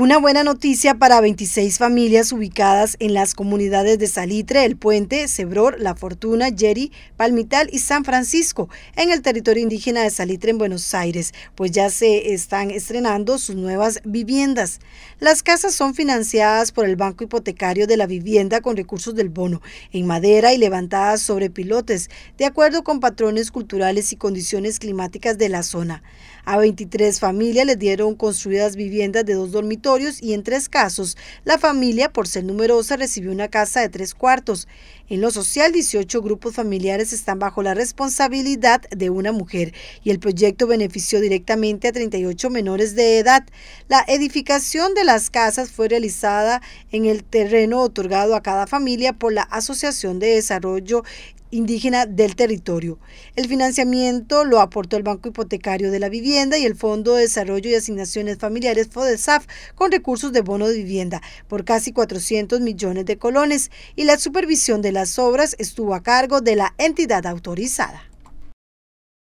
Una buena noticia para 26 familias ubicadas en las comunidades de Salitre, El Puente, Cebror, La Fortuna, Yeri, Palmital y San Francisco, en el territorio indígena de Salitre en Buenos Aires, pues ya se están estrenando sus nuevas viviendas. Las casas son financiadas por el Banco Hipotecario de la Vivienda con recursos del bono, en madera y levantadas sobre pilotes, de acuerdo con patrones culturales y condiciones climáticas de la zona. A 23 familias les dieron construidas viviendas de dos dormitorios y en tres casos la familia, por ser numerosa, recibió una casa de tres cuartos. En lo social, 18 grupos familiares están bajo la responsabilidad de una mujer y el proyecto benefició directamente a 38 menores de edad. La edificación de las casas fue realizada en el terreno otorgado a cada familia por la Asociación de Desarrollo indígena del territorio. El financiamiento lo aportó el Banco Hipotecario de la Vivienda y el Fondo de Desarrollo y Asignaciones Familiares FODESAF con recursos de bono de vivienda por casi 400 millones de colones y la supervisión de las obras estuvo a cargo de la entidad autorizada.